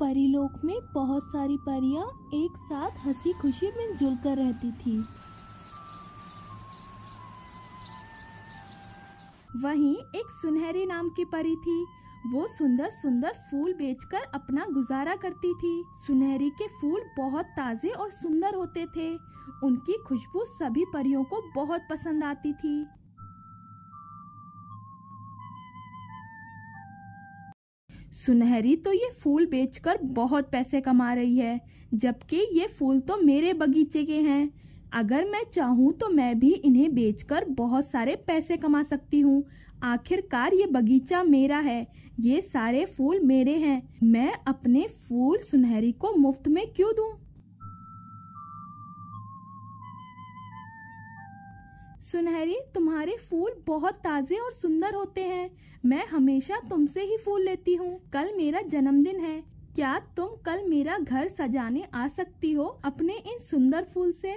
परीलोक में बहुत सारी परियां एक साथ हंसी खुशी मिलजुल कर रहती थी वहीं एक सुनहरी नाम की परी थी वो सुंदर सुंदर फूल बेचकर अपना गुजारा करती थी सुनहरी के फूल बहुत ताजे और सुंदर होते थे उनकी खुशबू सभी परियों को बहुत पसंद आती थी सुनहरी तो ये फूल बेचकर बहुत पैसे कमा रही है जबकि ये फूल तो मेरे बगीचे के हैं अगर मैं चाहूँ तो मैं भी इन्हें बेचकर बहुत सारे पैसे कमा सकती हूँ आखिरकार ये बगीचा मेरा है ये सारे फूल मेरे हैं मैं अपने फूल सुनहरी को मुफ्त में क्यों दूँ सुनहरी तुम्हारे फूल बहुत ताजे और सुंदर होते हैं मैं हमेशा तुमसे ही फूल लेती हूँ कल मेरा जन्मदिन है क्या तुम कल मेरा घर सजाने आ सकती हो अपने इन सुंदर फूल से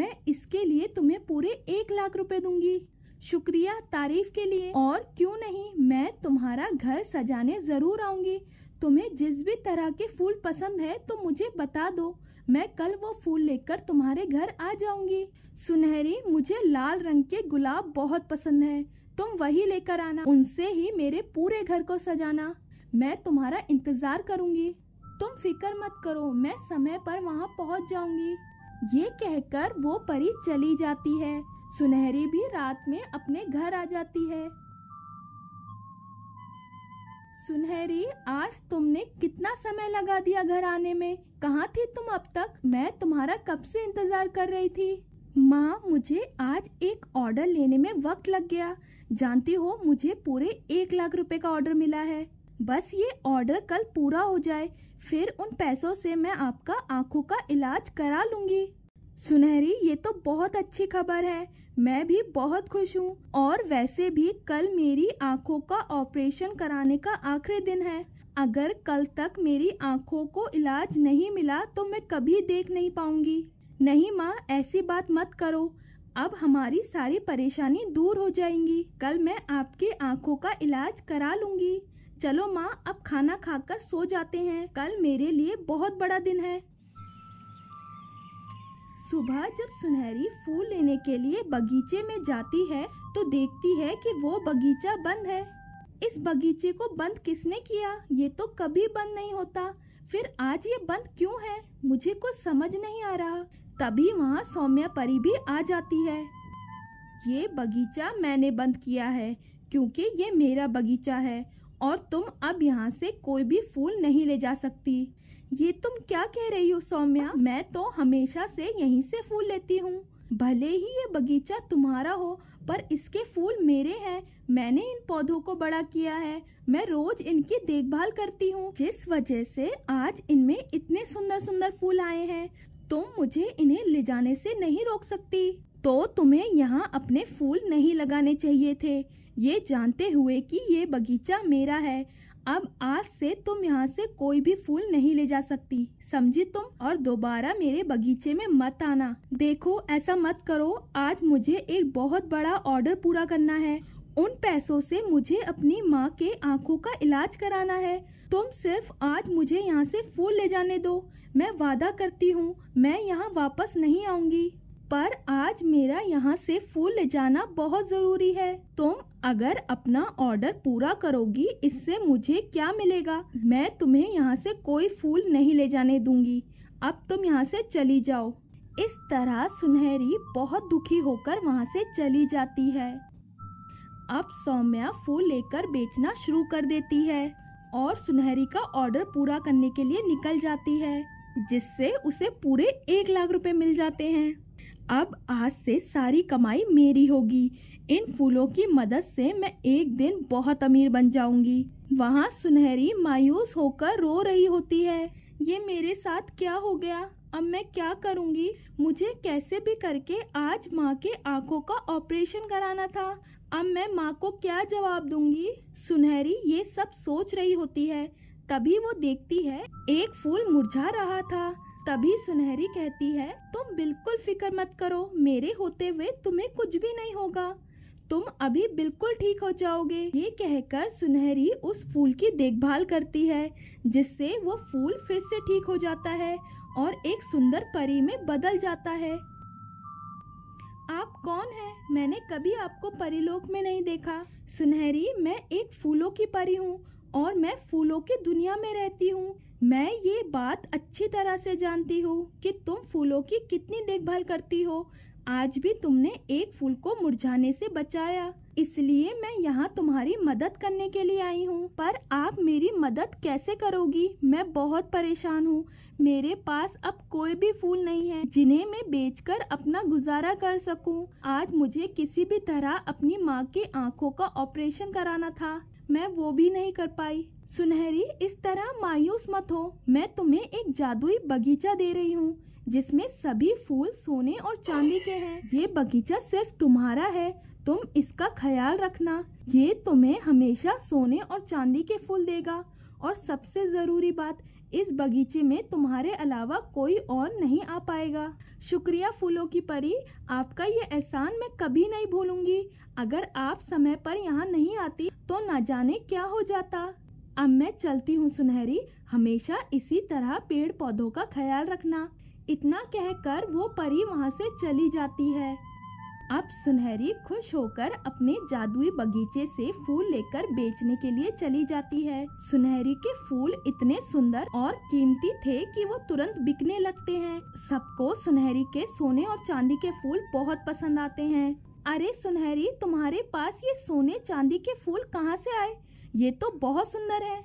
मैं इसके लिए तुम्हें पूरे एक लाख रुपए दूंगी शुक्रिया तारीफ के लिए और क्यों नहीं मैं तुम्हारा घर सजाने जरूर आऊंगी तुम्हें जिस भी तरह के फूल पसंद है तो मुझे बता दो मैं कल वो फूल लेकर तुम्हारे घर आ जाऊंगी सुनहरी मुझे लाल रंग के गुलाब बहुत पसंद है तुम वही लेकर आना उनसे ही मेरे पूरे घर को सजाना मैं तुम्हारा इंतजार करूंगी तुम फिक्र मत करो मैं समय पर वहाँ पहुँच जाऊंगी ये कहकर वो परी चली जाती है सुनहरी भी रात में अपने घर आ जाती है सुनहरी आज तुमने कितना समय लगा दिया घर आने में कहाँ थी तुम अब तक मैं तुम्हारा कब से इंतजार कर रही थी माँ मुझे आज एक ऑर्डर लेने में वक्त लग गया जानती हो मुझे पूरे एक लाख रुपए का ऑर्डर मिला है बस ये ऑर्डर कल पूरा हो जाए फिर उन पैसों से मैं आपका आंखों का इलाज करा लूंगी सुनहरी ये तो बहुत अच्छी खबर है मैं भी बहुत खुश हूँ और वैसे भी कल मेरी आँखों का ऑपरेशन कराने का आखिरी दिन है अगर कल तक मेरी आँखों को इलाज नहीं मिला तो मैं कभी देख नहीं पाऊंगी नहीं माँ ऐसी बात मत करो अब हमारी सारी परेशानी दूर हो जाएंगी कल मैं आपकी आँखों का इलाज करा लूंगी चलो माँ अब खाना खाकर सो जाते हैं कल मेरे लिए बहुत बड़ा दिन है सुबह जब सुनहरी फूल लेने के लिए बगीचे में जाती है तो देखती है कि वो बगीचा बंद है इस बगीचे को बंद किसने किया ये तो कभी बंद नहीं होता फिर आज ये बंद क्यों है मुझे कुछ समझ नहीं आ रहा तभी वहाँ सौम्या परी भी आ जाती है ये बगीचा मैंने बंद किया है क्योंकि ये मेरा बगीचा है और तुम अब यहाँ से कोई भी फूल नहीं ले जा सकती ये तुम क्या कह रही हो सौम्या मैं तो हमेशा से यहीं से फूल लेती हूँ भले ही ये बगीचा तुम्हारा हो पर इसके फूल मेरे हैं मैंने इन पौधों को बड़ा किया है मैं रोज इनकी देखभाल करती हूँ जिस वजह से आज इनमें इतने सुंदर सुंदर फूल आए हैं तुम मुझे इन्हें ले जाने से नहीं रोक सकती तो तुम्हें यहाँ अपने फूल नहीं लगाने चाहिए थे ये जानते हुए कि ये बगीचा मेरा है अब आज से तुम यहाँ से कोई भी फूल नहीं ले जा सकती समझी तुम और दोबारा मेरे बगीचे में मत आना देखो ऐसा मत करो आज मुझे एक बहुत बड़ा ऑर्डर पूरा करना है उन पैसों से मुझे अपनी माँ के आँखों का इलाज कराना है तुम सिर्फ आज मुझे यहाँ से फूल ले जाने दो मैं वादा करती हूँ मैं यहाँ वापस नहीं आऊँगी पर आज मेरा यहाँ से फूल ले जाना बहुत ज़रूरी है तुम अगर अपना ऑर्डर पूरा करोगी इससे मुझे क्या मिलेगा मैं तुम्हें यहाँ से कोई फूल नहीं ले जाने दूंगी अब तुम यहाँ से चली जाओ इस तरह सुनहरी बहुत दुखी होकर वहाँ से चली जाती है अब सौम्या फूल लेकर बेचना शुरू कर देती है और सुनहरी का ऑर्डर पूरा करने के लिए निकल जाती है जिससे उसे पूरे एक लाख रुपए मिल जाते हैं अब आज से सारी कमाई मेरी होगी इन फूलों की मदद से मैं एक दिन बहुत अमीर बन जाऊंगी वहाँ सुनहरी मायूस होकर रो रही होती है ये मेरे साथ क्या हो गया अब मैं क्या करूँगी मुझे कैसे भी करके आज माँ के आँखों का ऑपरेशन कराना था अब मैं माँ को क्या जवाब दूंगी सुनहरी ये सब सोच रही होती है तभी वो देखती है एक फूल मुरझा रहा था तभी सुनहरी कहती है तुम बिल्कुल फिक्र मत करो मेरे होते हुए तुम्हें कुछ भी नहीं होगा तुम अभी बिल्कुल ठीक हो जाओगे ये कहकर सुनहरी उस फूल की देखभाल करती है जिससे वो फूल फिर से ठीक हो जाता है और एक सुंदर परी में बदल जाता है आप कौन है मैंने कभी आपको परिलोक में नहीं देखा सुनहरी मैं एक फूलों की परी हूँ और मैं फूलों की दुनिया में रहती हूँ मैं ये बात अच्छी तरह से जानती हूँ कि तुम फूलों की कितनी देखभाल करती हो आज भी तुमने एक फूल को मुरझाने से बचाया इसलिए मैं यहाँ तुम्हारी मदद करने के लिए आई हूँ पर आप मेरी मदद कैसे करोगी मैं बहुत परेशान हूँ मेरे पास अब कोई भी फूल नहीं है जिन्हें मैं बेचकर अपना गुजारा कर सकूँ आज मुझे किसी भी तरह अपनी माँ की आँखों का ऑपरेशन कराना था मैं वो भी नहीं कर पाई सुनहरी इस तरह मायूस मत हो मैं तुम्हें एक जादुई बगीचा दे रही हूँ जिसमें सभी फूल सोने और चांदी के हैं ये बगीचा सिर्फ तुम्हारा है तुम इसका ख्याल रखना ये तुम्हें हमेशा सोने और चांदी के फूल देगा और सबसे ज़रूरी बात इस बगीचे में तुम्हारे अलावा कोई और नहीं आ पाएगा शुक्रिया फूलों की परी आपका ये एहसान मैं कभी नहीं भूलूंगी अगर आप समय पर यहाँ नहीं आती तो ना जाने क्या हो जाता अब मैं चलती हूँ सुनहरी हमेशा इसी तरह पेड़ पौधों का ख्याल रखना इतना कहकर वो परी वहाँ से चली जाती है अब सुनहरी खुश होकर अपने जादुई बगीचे से फूल लेकर बेचने के लिए चली जाती है सुनहरी के फूल इतने सुंदर और कीमती थे कि वो तुरंत बिकने लगते हैं सबको सुनहरी के सोने और चांदी के फूल बहुत पसंद आते हैं अरे सुनहरी तुम्हारे पास ये सोने चांदी के फूल कहाँ से आए ये तो बहुत सुंदर है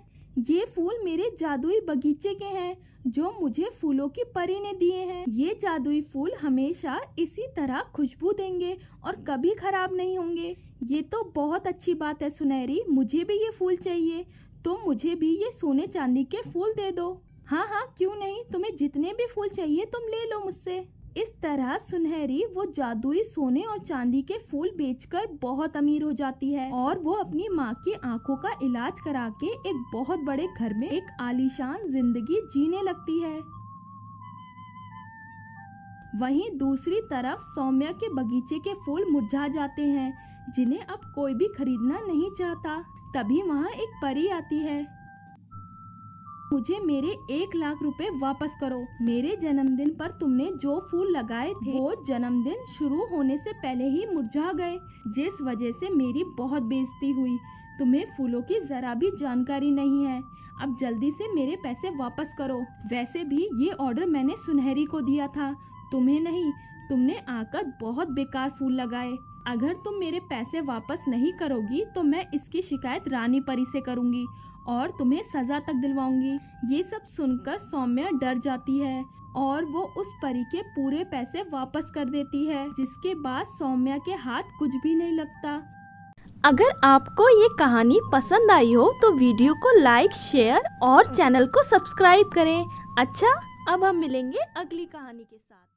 ये फूल मेरे जादुई बगीचे के हैं जो मुझे फूलों की परी ने दिए हैं ये जादुई फूल हमेशा इसी तरह खुशबू देंगे और कभी खराब नहीं होंगे ये तो बहुत अच्छी बात है सुनहरी मुझे भी ये फूल चाहिए तो मुझे भी ये सोने चांदी के फूल दे दो हाँ हाँ क्यों नहीं तुम्हें जितने भी फूल चाहिए तुम ले लो मुझसे इस तरह सुनहरी वो जादुई सोने और चांदी के फूल बेचकर बहुत अमीर हो जाती है और वो अपनी माँ की आंखों का इलाज करा के एक बहुत बड़े घर में एक आलीशान जिंदगी जीने लगती है वहीं दूसरी तरफ सौम्या के बगीचे के फूल मुरझा जाते हैं जिन्हें अब कोई भी खरीदना नहीं चाहता तभी वहाँ एक परी आती है मुझे मेरे एक लाख रुपए वापस करो मेरे जन्मदिन पर तुमने जो फूल लगाए थे वो जन्मदिन शुरू होने से पहले ही मुरझा गए जिस वजह से मेरी बहुत बेइज्जती हुई तुम्हें फूलों की जरा भी जानकारी नहीं है अब जल्दी से मेरे पैसे वापस करो वैसे भी ये ऑर्डर मैंने सुनहरी को दिया था तुम्हें नहीं तुमने आकर बहुत बेकार फूल लगाए अगर तुम मेरे पैसे वापस नहीं करोगी तो मैं इसकी शिकायत रानी परी से करूंगी और तुम्हें सजा तक दिलवाऊंगी ये सब सुनकर सौम्या डर जाती है और वो उस परी के पूरे पैसे वापस कर देती है जिसके बाद सौम्या के हाथ कुछ भी नहीं लगता अगर आपको ये कहानी पसंद आई हो तो वीडियो को लाइक शेयर और चैनल को सब्सक्राइब करें अच्छा अब हम मिलेंगे अगली कहानी के साथ